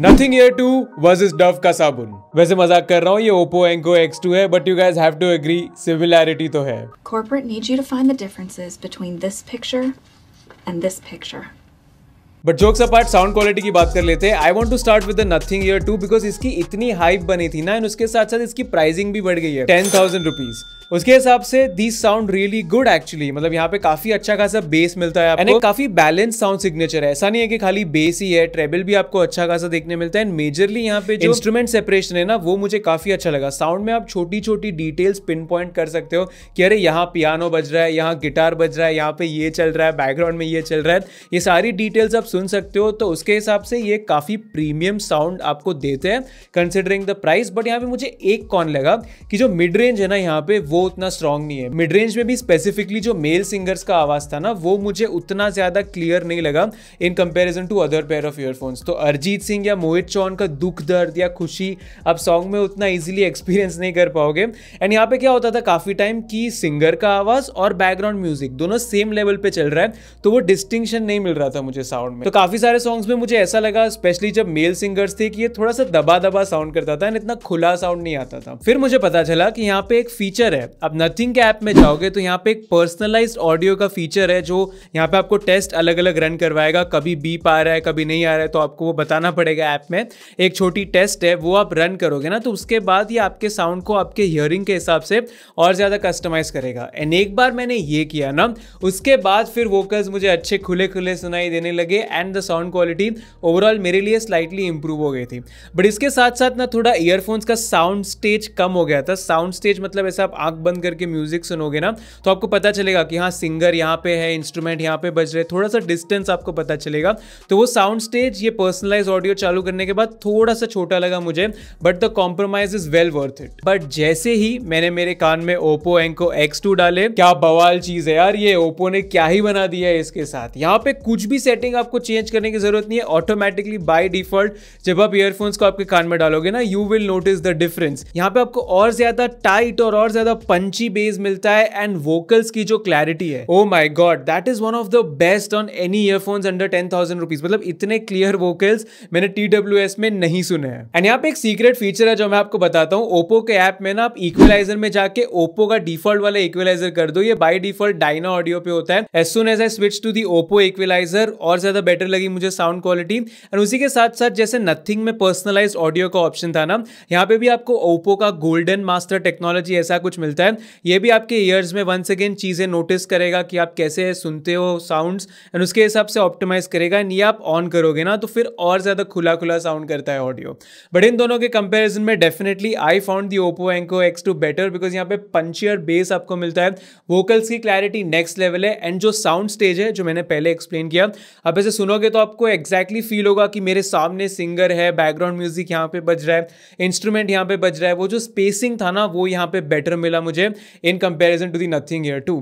nothing ये to versus Dove का साबुन वैसे मजाक कर रहा हूँ ये ओप्पो एंको X2 है but you guys have to agree similarity तो है corporate needs you to find the differences between this picture and this picture but jokes apart sound quality की बात कर लेते हैं I want to start with nothing ear two because इसकी इतनी hype बनी थी ना एंड उसके साथ साथ इसकी प्राइसिंग भी बढ़ गई है टेन थाउजेंड रुपीज उसके हिसाब से this sound really good actually मतलब यहाँ पे काफी अच्छा खासा बेस मिलता है आपको काफी बैलेंस साउंड सिग्नेचर है ऐसा नहीं है कि खाली बेस ही है ट्रेबल भी आपको अच्छा खासा देखने मिलता है मेजरली यहाँ पे जो इंस्ट्रूमेंट सेपरेशन है ना वो मुझे काफी अच्छा लगा साउंड में आप छोटी छोटी डिटेल्स पिन पॉइंट कर सकते हो कि अरे यहाँ पियानो बज रहा है यहाँ गिटार बज रहा है यहाँ पे ये चल रहा है बैकग्राउंड में ये चल रहा है ये सारी डिटेल्स आप सुन सकते हो तो उसके हिसाब से ये काफ़ी प्रीमियम साउंड आपको देते हैं कंसिडरिंग द प्राइस बट यहाँ पे मुझे एक कॉन लगा कि जो मिड रेंज है ना यहाँ पे वो उतना स्ट्रांग नहीं है मिड रेंज में भी स्पेसिफिकली जो मेल सिंगर्स का आवाज़ था ना वो मुझे उतना ज़्यादा क्लियर नहीं लगा in comparison to other pair of earphones तो अरिजीत सिंह या मोहित चौहान का दुख दर्द या खुशी आप सॉन्ग में उतना ईजिली एक्सपीरियंस नहीं कर पाओगे एंड यहाँ पे क्या होता था काफ़ी टाइम की सिंगर का आवाज़ और बैकग्राउंड म्यूजिक दोनों सेम लेवल पे चल रहा है तो वो डिस्टिंक्शन नहीं मिल रहा था मुझे साउंड में तो काफी सारे सॉन्ग्स में मुझे ऐसा लगा स्पेशली जब मेल सिंगर्स थे कि ये थोड़ा सा दबा दबा साउंड करता था इतना खुला साउंड नहीं आता था फिर मुझे पता चला कि यहाँ पे एक फीचर है अब नथिंग के ऐप में जाओगे तो यहाँ पे एक पर्सनलाइज ऑडियो का फीचर है जो यहाँ पे आपको टेस्ट अलग अलग रन करवाएगा कभी बीप आ रहा है कभी नहीं आ रहा है तो आपको वो बताना पड़ेगा ऐप में एक छोटी टेस्ट है वो आप रन करोगे ना तो उसके बाद ये आपके साउंड को आपके हियरिंग के हिसाब से और ज़्यादा कस्टमाइज करेगा एंड एक बार मैंने ये किया ना उसके बाद फिर वोकल्स मुझे अच्छे खुले खुले सुनाई देने लगे and the sound quality overall मेरे लिए स्लाइटली इंप्रूव हो गई थी बट इसके साथ साथ ना थोड़ा ईयरफोन्स का साउंड स्टेज कम हो गया था साउंड स्टेज मतलब ऐसा आप आंख बंद करके म्यूजिक सुनोगे ना तो आपको पता चलेगा कि हाँ सिंगर यहाँ पे है इंस्ट्रूमेंट यहाँ पे बज रहे थोड़ा सा डिस्टेंस आपको पता चलेगा तो वो साउंड स्टेज ये पर्सनलाइज ऑडियो चालू करने के बाद थोड़ा सा छोटा लगा मुझे but the compromise is well worth it but जैसे ही मैंने मेरे कान में ओप्पो एंको एक्स टू डाले क्या बवाल चीज है यार ये ओप्पो ने क्या ही बना दिया है इसके साथ यहाँ पे कुछ भी सेटिंग आपको आपको चेंज करने की ज़रूरत नहीं है ऑटोमेटिकली बाय डिफॉल्ट जब आप ईयरफोन्स को आपके कान में डालोगे ना you will notice the difference यहाँ पे आपको और ज़्यादा टाइट और और ज़्यादा पंची बेस मिलता है एंड वोकल्स की जो क्लैरिटी है oh my god that is one of the best on any earphones under ten thousand rupees मतलब इतने क्लियर वोकल्स मैंने टी डब्ल्यू एस में नहीं सुने हैं एंड यहाँ पे एक सीक्रेट फीचर है जो मैं आपको बताता हूँ ओप्पो के ऐप में ना आप इक्वलाइजर में जाके ओप्पो का डिफॉल्ट वाला इक्वलाइजर कर दो ये बाई डिफॉल्ट डायना ऑडियो पे होता है as soon as I switch to the Oppo equalizer और ज्यादा बेटर लगी मुझे साउंड क्वालिटी एंड उसी के साथ साथ जैसे नथिंग में पर्सनलाइज ऑडियो का ऑप्शन था ना यहाँ पे भी आपको ओप्पो का गोल्डन मास्टर टेक्नोलॉजी ऐसा कुछ मिलता है ये भी आपके ईयर्स में वंस अगेन चीज़ें नोटिस करेगा कि आप कैसे सुनते हो साउंड्स एंड उसके हिसाब से ऑप्टिमाइज करेगा एंड ये आप ऑन करोगे ना तो फिर और ज़्यादा खुला खुला साउंड करता है ऑडियो बट इन दोनों के कंपेरिजन में definitely I found the Oppo Enco X two better because यहाँ पे पंचियर बेस आपको मिलता है वोकल्स की क्लैरिटी नेक्स्ट लेवल है एंड जो साउंड स्टेज है जो मैंने पहले एक्सप्लेन किया आप ऐसे सुनोगे तो आपको एग्जैक्टली फील होगा कि मेरे सामने सिंगर है बैकग्राउंड म्यूजिक यहाँ पे बज रहा है इंस्ट्रूमेंट यहाँ पे बज रहा है वो जो स्पेसिंग था ना वो यहाँ पे बेटर मिला मुझे in comparison to the nothing ear two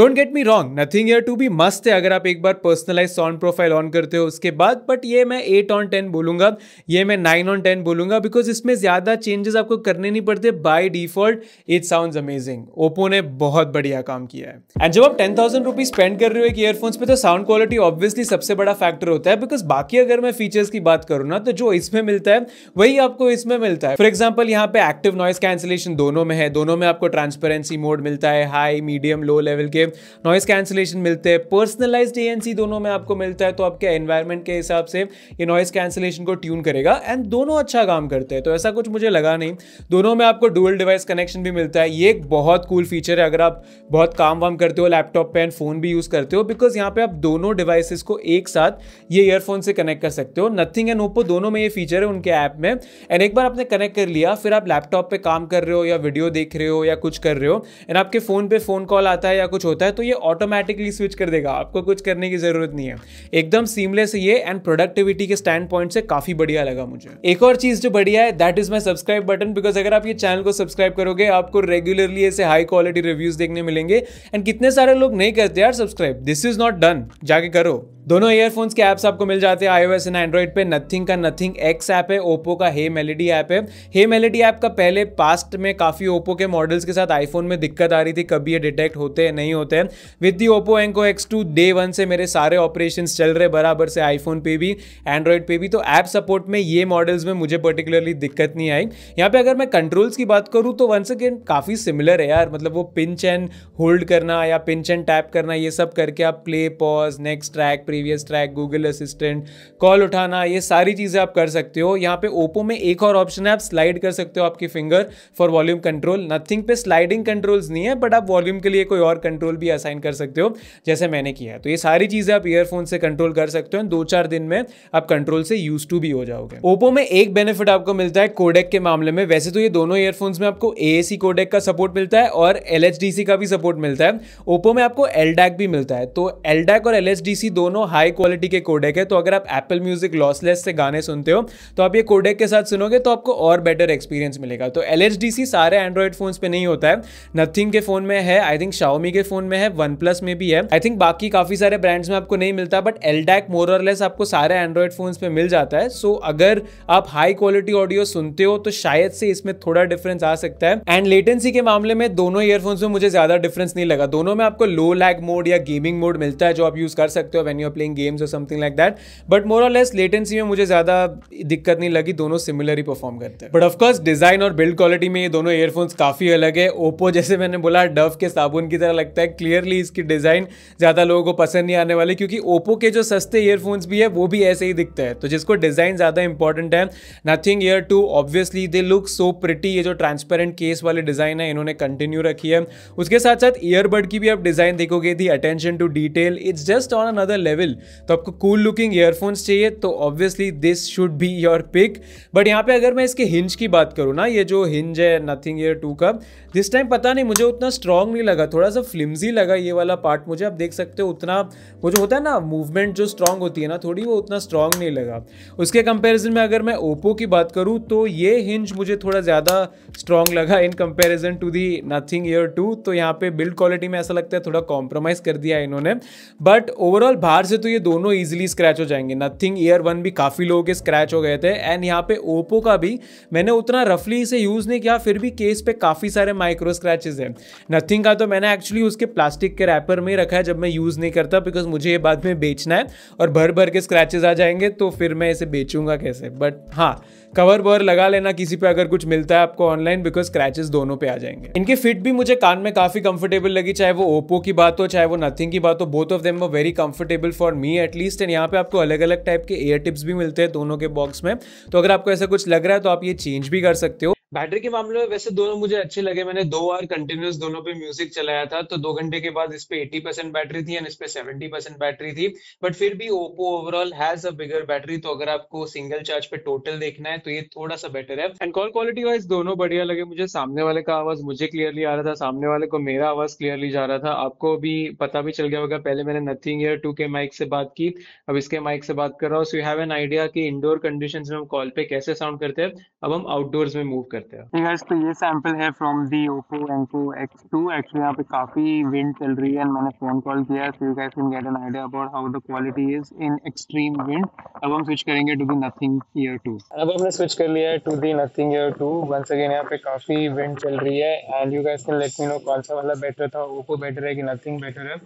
don't get me wrong nothing ear two भी मस्त है अगर आप एक बार पर्सनलाइज साउंड प्रोफाइल ऑन करते हो उसके बाद बट ये मैं एट ऑन टेन बोलूंगा ये मैं नाइन ऑन टेन बोलूंगा बिकॉज इसमें ज़्यादा चेंजेस आपको करने नहीं पड़ते by default it sound amazing Oppo ने बहुत बढ़िया काम किया है एंड जब आप टेन थाउजेंड रुपीज स्पेंड कर रहे हो एक ईयरफोन्स पे तो साउंड क्वालिटी ऑब्वियसली सबसे बड़ा फैक्टर होता है बिकॉज बाकी अगर मैं फीचर्स की बात करूँ ना तो जो इसमें मिलता है वही आपको इसमें मिलता है फॉर एग्जाम्पल यहाँ पे एक्टिव नॉइस कैंसिलेशन दोनों में है दोनों में आपको ट्रांसपेरेंसी मोड मिलता है हाई मीडियम लो लेवल के नॉइस कैंसिलेशन मिलते हैं पर्सनलाइज एएनसी दोनों में आपको मिलता है तो आपके एनवायरमेंट के हिसाब से ये नॉइस कैंसिलेशन को ट्यून करेगा एंड दोनों अच्छा काम करते हैं तो ऐसा कुछ मुझे लगा नहीं दोनों में आपको डुअल डिवाइस कनेक्शन भी मिलता है ये एक बहुत कूल फीचर है अगर आप बहुत काम वाम करते हो लैपटॉप पे एंड फोन भी यूज करते हो बिकॉज यहाँ पे आप दोनों डिवाइसेस को एक साथ साथ ये ईयरफोन से कनेक्ट कर सकते हो नथिंग एंड ओप्पो दोनों में ये फीचर है उनके ऐप में एंड एक बार आपने कनेक्ट कर लिया फिर आप लैपटॉप पे काम कर रहे हो या वीडियो देख रहे हो या कुछ कर रहे हो एंड आपके फ़ोन पे फ़ोन कॉल आता है या कुछ होता है तो ये ऑटोमेटिकली स्विच कर देगा आपको कुछ करने की ज़रूरत नहीं है एकदम सीमलेस ये एंड प्रोडक्टिविटी के स्टैंड पॉइंट से काफ़ी बढ़िया लगा मुझे एक और चीज़ जो बढ़िया है that is my subscribe button because अगर आप ये चैनल को सब्सक्राइब करोगे आपको रेगुलरली ऐसे हाई क्वालिटी रिव्यूज़ देखने मिलेंगे एंड कितने सारे लोग नहीं करते यार subscribe this is not done जाके करो दोनों ईयरफोन्स के ऐप्स आपको मिल जाते हैं आईओएस एंड एंड्रॉइड पे नथिंग का नथिंग एक्स ऐप है ओप्पो का हे मेलेडी ऐप है हे मेलेडी ऐप का पहले पास्ट में काफ़ी ओप्पो के मॉडल्स के साथ आईफोन में दिक्कत आ रही थी कभी ये डिटेक्ट होते हैं नहीं होते हैं with the Oppo Enco X two day one से मेरे सारे ऑपरेशन चल रहे बराबर से आईफोन पे भी एंड्रॉयड पे भी तो ऐप सपोर्ट में ये मॉडल्स में मुझे पर्टिकुलरली दिक्कत नहीं आई यहाँ पे अगर मैं कंट्रोल्स की बात करूँ तो वंस अगेन काफ़ी सिमिलर है यार मतलब वो पिंच एंड होल्ड करना या पिंच एंड टैप करना ये सब करके आप play pause next track previous track Google assistant call उठाना ये सारी चीज़ें आप कर सकते हो यहाँ पे ओप्पो में एक और ऑप्शन है आप स्लाइड कर सकते हो आपकी finger for volume control nothing पे स्लाइडिंग कंट्रोल्स नहीं है बट आप वॉल्यूम के लिए कोई और कंट्रोल भी असाइन कर सकते हो जैसे मैंने किया है तो ये सारी चीज़ें आप ईयरफोन से कंट्रोल कर सकते हो दो चार दिन में आप कंट्रोल से यूज टू भी हो जाओगे ओप्पो में एक बेनिफिट आपको मिलता है कोडेक के मामले में वैसे तो ये दोनों ईयरफोन्स में आपको ए कोडेक का सपोर्ट मिलता है और एल का भी सपोर्ट मिलता है ओप्पो में आपको एल भी मिलता है तो एल और एल दोनों हाई क्वालिटी के कोडेक है तो अगर आप एप्पल म्यूजिक लॉसलेस से गाने सुनते हो तो आप ये कोडेक के साथ सुनोगे तो आपको और बेटर एक्सपीरियंस मिलेगा तो एल सारे एंड्रॉइड फोन पे नहीं होता है नथिंग के फोन में है आई थिंक शाओमी के फोन में है वन प्लस में भी है आई थिंक बाकी काफी सारे ब्रांड्स में आपको नहीं मिलता बट एलडैक मोरलेस आपको सारे एंड्रॉइड फोन पे मिल जाता है सो अगर आप हाई क्वालिटी ऑडियो सुनते हो तो शायद से इसमें थोड़ा डिफरेंस आ सकता है एंड लेटेंसी के मामले में दोनों ईयरफोन्स में मुझे ज्यादा डिफरेंस नहीं लगा दोनों में आपको लो लैग मोड या गेमिंग मोड मिलता है जो आप यूज कर सकते हो वेन यूर playing गेम्स और something like that but more or less latency में मुझे ज़्यादा दिक्कत नहीं लगी दोनों सिमिलर ही परफॉर्म करते हैं बट ऑफकोर्स डिज़ाइन और बिल्ड क्वालिटी में ये दोनों ईयरफोन्स काफ़ी अलग है ओप्पो जैसे मैंने बोला डव के साबुन की तरह लगता है क्लियरली इसकी डिज़ाइन ज़्यादा लोगों को पसंद नहीं आने वाली क्योंकि ओप्पो के जो सस्ते ईयरफोन्स भी है वो भी ऐसे ही दिखते हैं तो जिसको डिज़ाइन ज़्यादा इंपॉर्टेंट है nothing ear two obviously they look so pretty ये जो ट्रांसपेरेंट केस वाले डिज़ाइन है इन्होंने कंटिन्यू रखी है उसके साथ साथ ईयरबड की भी आप डिज़ाइन देखोगे the attention to detail it's just on another level available तो आपको कूल लुकिंग ईयरफोन्स चाहिए तो obviously this should be your pick but यहाँ पे अगर मैं इसके हिंज की बात करूँ ना ये जो हिंज है नथिंग ईयर टू का दिस टाइम पता नहीं मुझे उतना स्ट्रॉन्ग नहीं लगा थोड़ा सा फ्लिम्जी लगा ये वाला पार्ट मुझे आप देख सकते हो उतना वो जो होता है ना मूवमेंट जो स्ट्रॉन्ग होती है ना थोड़ी वो उतना स्ट्रॉन्ग नहीं लगा उसके कंपेरिजन में अगर मैं ओप्पो की बात करूँ तो ये हिंज मुझे थोड़ा ज़्यादा स्ट्रॉन्ग लगा in comparison to the nothing ear two तो यहाँ पे बिल्ड क्वालिटी में ऐसा लगता है थोड़ा कॉम्प्रोमाइज़ कर दिया इन्होंने बट ओवरऑल बाहर से तो ये दोनों ईजिली स्क्रैच हो जाएंगे नथिंग ईयर वन भी काफ़ी लोगों के स्क्रैच हो गए थे एंड यहाँ पे ओप्पो का भी मैंने उतना रफली इसे यूज़ नहीं किया फिर भी केस पे काफ़ी सारे माइक्रो स्क्रैचेज हैं नथिंग का तो मैंने एक्चुअली उसके प्लास्टिक के रैपर में रखा है जब मैं यूज़ नहीं करता बिकॉज मुझे ये बाद में बेचना है और भर भर के स्क्रैचेज आ जाएंगे तो फिर मैं इसे बेचूंगा कैसे बट हाँ कवर वर लगा लेना किसी पे अगर कुछ मिलता है आपको ऑनलाइन बिकॉज स्क्रैचेस दोनों पे आ जाएंगे इनके फिट भी मुझे कान में काफी कंफर्टेबल लगी चाहे वो ओप्पो की बात हो चाहे वो नथिंग की बात हो both of them very comfortable for me at least and यहाँ पे आपको अलग अलग टाइप के एयर टिप्स भी मिलते हैं दोनों के बॉक्स में तो अगर आपको ऐसा कुछ लग रहा है तो आप ये चेंज भी कर सकते हो बैटरी के मामले में वैसे दोनों मुझे अच्छे लगे मैंने दो बार कंटिन्यूस दोनों पे म्यूजिक चलाया था तो दो घंटे के बाद इस पे एटी परसेंट बैटरी थी एंड इस पे सेवेंटी परसेंट बैटरी थी बट फिर भी Oppo overall has a bigger battery तो अगर आपको सिंगल चार्ज पे टोटल देखना है तो ये थोड़ा सा बेटर है एंड कॉल क्वालिटी वाइज दोनों बढ़िया लगे मुझे सामने वाले का आवाज मुझे क्लियरली आ रहा था सामने वाले को मेरा आवाज क्लियरली जा रहा था आपको भी पता भी चल गया होगा पहले मैंने नथिंग ईयर टू के माइक से बात की अब इसके माइक से बात कर रहा हूँ so you have an idea की इंडोर कंडीशन में हम कॉल पे कैसे साउंड करते हैं अब हम आउटडोर्स में मूव करते करते हो गाइस तो ये सैंपल है from the Oppo Enco X2 actually यहाँ पे काफी विंड चल रही है एंड मैंने फोन कॉल किया so you guys can get an idea about how the quality is in extreme wind अब हम स्विच करेंगे टू द नथिंग ईयर 2 अब हमने स्विच कर लिया है to the Nothing Ear 2 once again यहाँ पे काफी विंड चल रही है and you guys can let me know कौन सा वाला बेटर था ओप्पो बेटर तो है कि नथिंग बेटर है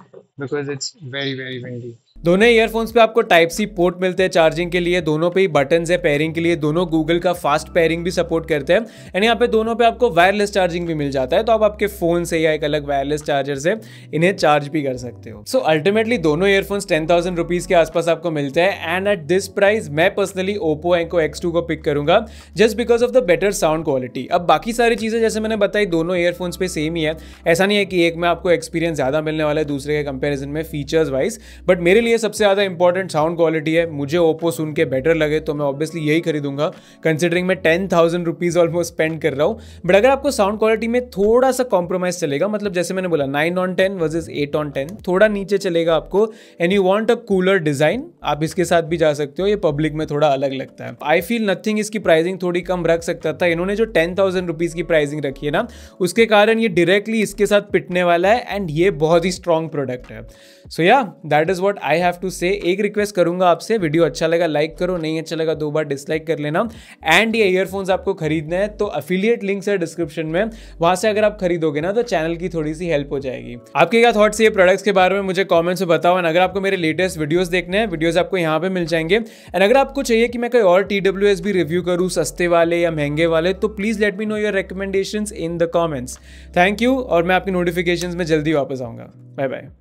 because it's very very windy दोनों ईयरफोन्स पे आपको टाइप सी पोर्ट मिलते हैं चार्जिंग के लिए दोनों पे ही बटन्स है पेयरिंग के लिए दोनों गूगल का फास्ट पेयरिंग भी सपोर्ट करते हैं एंड यहाँ पे दोनों पे आपको वायरलेस चार्जिंग भी मिल जाता है तो आप आपके फ़ोन से या एक अलग वायरलेस चार्जर से इन्हें चार्ज भी कर सकते हो सो so, अल्टीमेटली दोनों ईयरफोन्स टेन थाउजेंड रुपीज़ के आसपास आपको मिलते हैं एंड एट दिस प्राइस मैं personally Oppo Enco X two को पिक करूंगा just because of the better sound quality अब बाकी सारी चीज़ें जैसे मैंने बताई दोनों ईयरफोन्स पे सेम ही है ऐसा नहीं है कि एक में आपको एक्सपीरियंस ज़्यादा मिलने वाला है दूसरे के कंपेरिजन में फीचर्स वाइज बट मेरे लिए सबसे ज़्यादा इंपॉर्टेंट साउंड क्वालिटी है मुझे ओप्पो सुन के बेटर लगे तो मैं ऑब्वियसली यही खरीदूंगा कंसिडरिंग मैं ten thousand rupees almost spend कर रहा हूँ बट अगर आपको साउंड क्वालिटी में थोड़ा सा कॉम्प्रोमाइज चलेगा मतलब जैसे मैंने बोला nine on ten versus eight on ten थोड़ा नीचे चलेगा आपको and you want a cooler design आप इसके साथ भी जा सकते हो ये पब्लिक में थोड़ा अलग लगता है आई फील नथिंग इसकी प्राइसिंग थोड़ी कम रख सकता था इन्होंने जो टेन थाउजेंड रुपीज़ की प्राइसिंग रखी है ना उसके कारण ये डायरेक्टली इसके साथ पिटने वाला है एंड ये बहुत ही स्ट्रॉन्ग प्रोडक्ट है सो या that is what I have to say एक रिक्वेस्ट करूंगा आपसे वीडियो अच्छा लगा लाइक करो नहीं अच्छा लगा दो बार डिसलाइक कर लेना एंड ये ईयरफोन्स आपको खरीदना है तो अफिलियट लिंक है डिस्क्रिप्शन में वहां से अगर आप खरीदोगे ना तो चैनल की थोड़ी सी हेल्प हो जाएगी आपके क्या थॉट्स ये प्रोडक्ट्स के बारे में मुझे कमेंट्स में बताओ एंड अगर आपको मेरे लेटेस्ट वीडियोस देखने हैं वीडियोस आपको यहाँ पे मिल जाएंगे एंड अगर आपको चाहिए कि मैं कोई और टी डब्ल्यू एस भी रिव्यू करूँ सस्ते वाले या महंगे वाले तो please let me know your recommendation in the comments thank you और मैं आपकी नोटिफिकेशन में जल्दी वापस आऊँगा बाय बाय